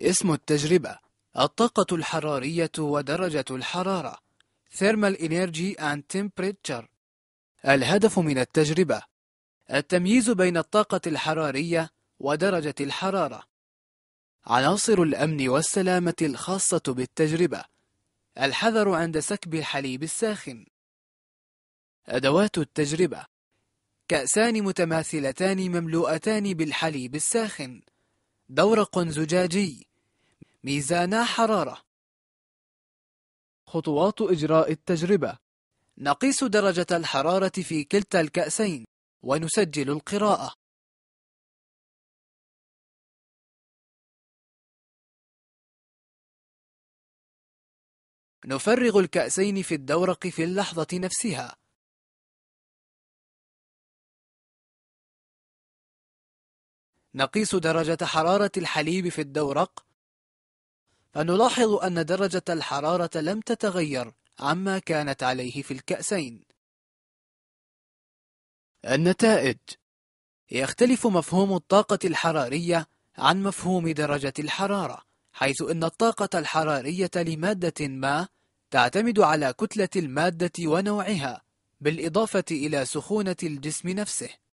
اسم التجربة الطاقة الحرارية ودرجة الحرارة Thermal Energy and Temperature الهدف من التجربة التمييز بين الطاقة الحرارية ودرجة الحرارة عناصر الأمن والسلامة الخاصة بالتجربة الحذر عند سكب الحليب الساخن أدوات التجربة كأسان متماثلتان مملوءتان بالحليب الساخن دورق زجاجي ميزان حرارة خطوات إجراء التجربة نقيس درجة الحرارة في كلتا الكأسين ونسجل القراءة نفرغ الكأسين في الدورق في اللحظة نفسها نقيس درجة حرارة الحليب في الدورق نلاحظ أن درجة الحرارة لم تتغير عما كانت عليه في الكأسين النتائج يختلف مفهوم الطاقة الحرارية عن مفهوم درجة الحرارة حيث أن الطاقة الحرارية لمادة ما تعتمد على كتلة المادة ونوعها بالإضافة إلى سخونة الجسم نفسه